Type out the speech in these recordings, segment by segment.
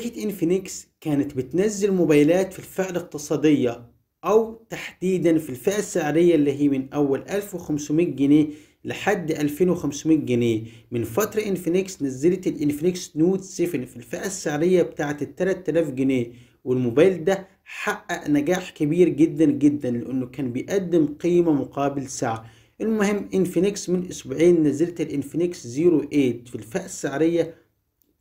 شركة انفينكس كانت بتنزل موبايلات في الفئة الاقتصادية أو تحديدا في الفئة السعرية اللي هي من أول 1500 جنيه لحد 2500 جنيه من فترة انفينكس نزلت الانفينكس نوت 7 في الفئة السعرية بتاعت ال 3000 جنيه والموبايل ده حقق نجاح كبير جدا جدا لأنه كان بيقدم قيمة مقابل سعر المهم انفينكس من أسبوعين نزلت الانفينكس 08 في الفئة السعرية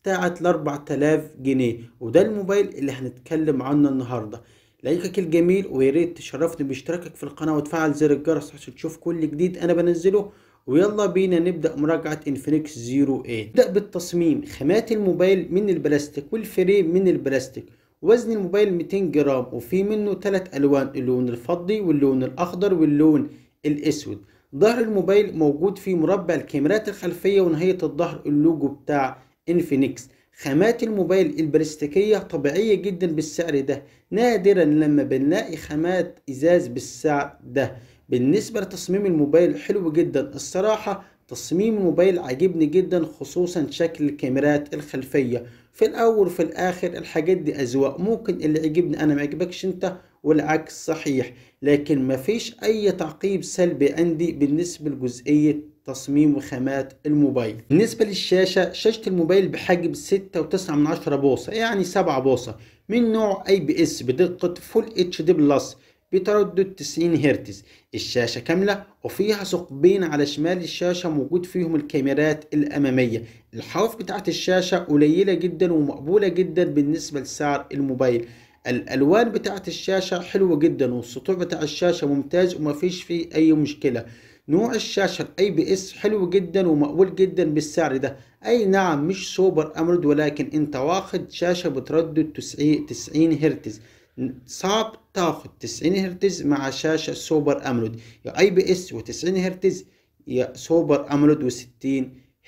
بتاعت ال 4000 جنيه وده الموبايل اللي هنتكلم عنه النهارده لايكك الجميل ويا ريت تشرفني باشتراكك في القناه وتفعل زر الجرس عشان تشوف كل جديد انا بنزله ويلا بينا نبدأ مراجعة انفينكس زيرو اي نبدأ بالتصميم خامات الموبايل من البلاستيك والفريم من البلاستيك وزن الموبايل 200 جرام وفي منه ثلاث ألوان اللون الفضي واللون الأخضر واللون الأسود ظهر الموبايل موجود فيه مربع الكاميرات الخلفية ونهاية الظهر اللوجو بتاع انفينكس خامات الموبايل البلاستيكية طبيعية جدا بالسعر ده نادرا لما بنلاقي خامات ازاز بالسعر ده بالنسبة لتصميم الموبايل حلو جدا الصراحة تصميم الموبايل عجبني جدا خصوصا شكل الكاميرات الخلفية في الاول وفي الاخر الحاجات دي اذواق ممكن اللي يعجبني انا ما عجبكش انت والعكس صحيح لكن مفيش اي تعقيب سلبي عندي بالنسبة لجزئية تصميم وخامات الموبايل بالنسبة للشاشة شاشة الموبايل بحجم 6.9 بوصة يعني 7 بوصة من نوع اي بي اس بدقة فول اتش دي بلس بتردد 90 هرتز الشاشة كاملة وفيها ثقبين على شمال الشاشة موجود فيهم الكاميرات الأمامية الحواف بتاعت الشاشة قليلة جدا ومقبولة جدا بالنسبة لسعر الموبايل الألوان بتاعت الشاشة حلوة جدا والسطوع بتاع الشاشة ممتاز ومفيش فيه أي مشكلة نوع الشاشة الاي بي اس حلو جدا ومقبول جدا بالسعر ده اي نعم مش سوبر امولد ولكن انت واخد شاشة بتردد 90 هرتز صعب تاخد 90 هرتز مع شاشة سوبر امولد يا اي بي اس و90 هرتز يا سوبر امولد و60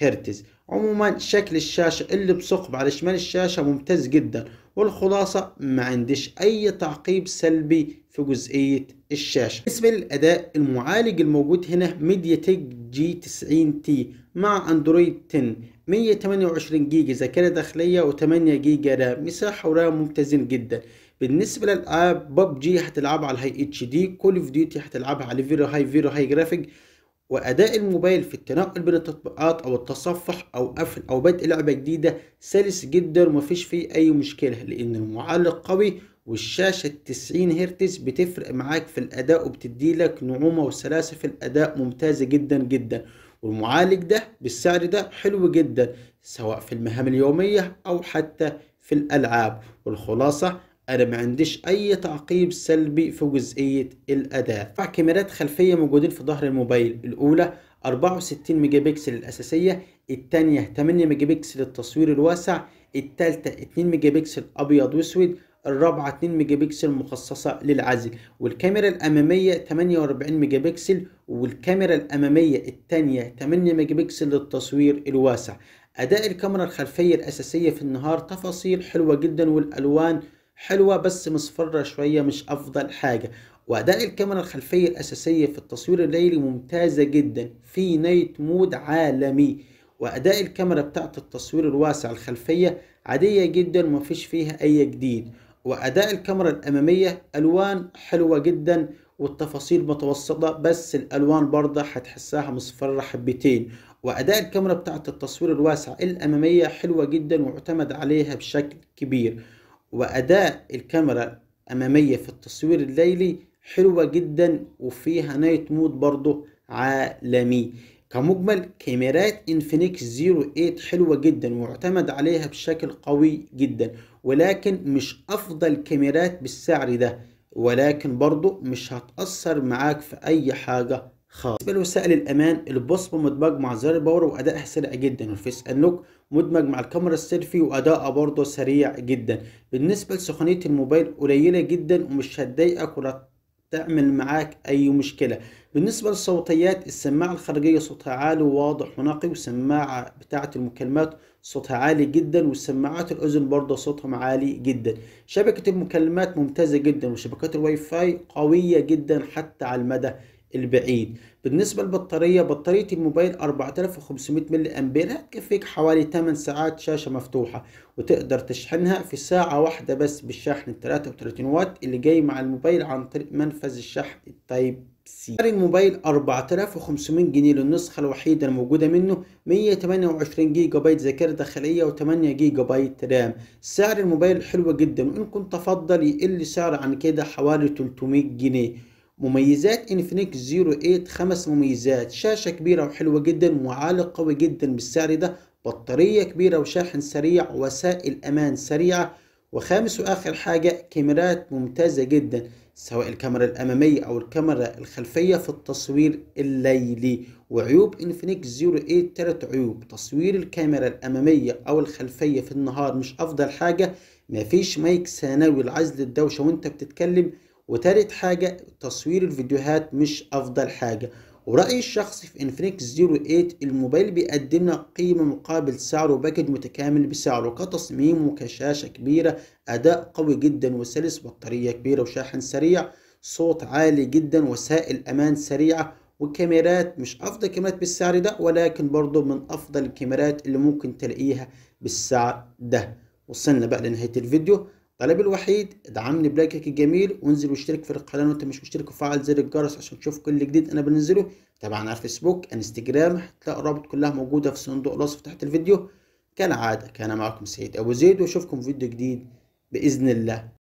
هرتز عموما شكل الشاشة اللي بثقب على شمال الشاشة ممتاز جدا والخلاصة ما عنديش أي تعقيب سلبي في جزئية الشاشة بالنسبة للأداء المعالج الموجود هنا ميديا تيك جي 90 تي مع أندرويد 10 128 جيجا ذاكرة داخلية و8 جيجا رام مساحة ورام ممتازين جدا بالنسبه للالعاب ببجي هتلعبها على الهاي اتش دي كول اوف ديوتي هتلعبها على فيرو هاي فيرو هاي جرافيك وأداء الموبايل في التنقل بين التطبيقات أو التصفح أو قفل أو بدء لعبة جديدة سلس جدا ومفيش فيه أي مشكلة لأن المعلق قوي والشاشة 90 هرتز بتفرق معاك في الأداء وبتديلك نعومة وسلاسة في الأداء ممتازة جدا جدا والمعالج ده بالسعر ده حلو جدا سواء في المهام اليومية أو حتى في الألعاب والخلاصة انا ما عنديش اي تعقيب سلبي في جزئيه الاداء اربع كاميرات خلفيه موجودين في ظهر الموبايل الاولى 64 ميجا بكسل الاساسيه الثانيه 8 ميجا بكسل التصوير الواسع الثالثه 2 ميجا بكسل ابيض واسود الرابعه 2 ميجا بكسل مخصصه للعزل والكاميرا الاماميه 48 ميجا بكسل والكاميرا الاماميه الثانيه 8 ميجا بكسل للتصوير الواسع اداء الكاميرا الخلفيه الاساسيه في النهار تفاصيل حلوه جدا والالوان حلوة بس مصفرة شوية مش أفضل حاجة وأداء الكاميرا الخلفية الأساسية في التصوير الليلي ممتازة جدا في نايت مود عالمي وأداء الكاميرا بتاعت التصوير الواسع الخلفية عادية جدا ومفيش فيها أي جديد وأداء الكاميرا الأمامية ألوان حلوة جدا والتفاصيل متوسطة بس الألوان برضه هتحسها مصفرة حبتين وأداء الكاميرا بتاعت التصوير الواسع الأمامية حلوة جدا واعتمد عليها بشكل كبير وأداء الكاميرا الأمامية في التصوير الليلي حلوة جدا وفيها نايت مود برضه عالمي كمجمل كاميرات زيرو 08 حلوة جدا ومعتمد عليها بشكل قوي جدا ولكن مش أفضل كاميرات بالسعر ده ولكن برضه مش هتأثر معاك في أي حاجة خاص بالنسبه لوسائل الامان البصمه مدمج مع زر الباور وادائها سريع جدا والفيس انوك مدمج مع الكاميرا السيلفي وادائها برضه سريع جدا بالنسبه لسخونيه الموبايل قليله جدا ومش هتضايقك ولا تعمل معاك اي مشكله بالنسبه للصوتيات السماعه الخارجيه صوتها عالي وواضح ونقي والسماعه بتاعه المكالمات صوتها عالي جدا والسماعات الاذن برضه صوتهم عالي جدا شبكه المكالمات ممتازه جدا وشبكات الواي فاي قويه جدا حتى على المدى البعيد بالنسبة للبطارية بطارية الموبايل 4500 ملي أمبير هتكفيك حوالي 8 ساعات شاشة مفتوحة وتقدر تشحنها في ساعة واحدة بس بالشحن 33 وات اللي جاي مع الموبايل عن طريق منفذ الشحن التايب سي سعر الموبايل 4500 جنيه للنسخة الوحيدة الموجودة منه 128 جيجا بايت ذاكرة داخلية و8 جيجا بايت رام سعر الموبايل حلو جدا وإن كنت أفضل يقل سعره عن كده حوالي 300 جنيه مميزات انفينيكس زيرو ايت خمس مميزات شاشة كبيرة وحلوة جدا ومعالق قوي جدا بالسعر ده بطارية كبيرة وشاحن سريع وسائل أمان سريعة وخامس وآخر حاجة كاميرات ممتازة جدا سواء الكاميرا الأمامية أو الكاميرا الخلفية في التصوير الليلي وعيوب انفينيكس زيرو ايت تلات عيوب تصوير الكاميرا الأمامية أو الخلفية في النهار مش أفضل حاجة مفيش مايك ثانوي لعزل الدوشة وانت بتتكلم وتالت حاجة تصوير الفيديوهات مش أفضل حاجة ورأيي الشخصي في انفينكس زيرو 08 الموبايل بيقدم قيمة مقابل سعره باكج متكامل بسعره كتصميم وكشاشة كبيرة أداء قوي جدا وسلس بطارية كبيرة وشاحن سريع صوت عالي جدا وسائل أمان سريعة وكاميرات مش أفضل كاميرات بالسعر ده ولكن برضه من أفضل الكاميرات اللي ممكن تلاقيها بالسعر ده وصلنا بقى لنهاية الفيديو طلبي الوحيد ادعمني بلايكك الجميل وانزل واشترك في القناه وانت مش مشترك وفعل زر الجرس عشان تشوف كل جديد انا بنزله تابعنا على الفيسبوك انستجرام هتلاقي الرابط كلها موجوده في صندوق الوصف تحت الفيديو كالعاده كان معكم سيد ابو زيد واشوفكم في فيديو جديد باذن الله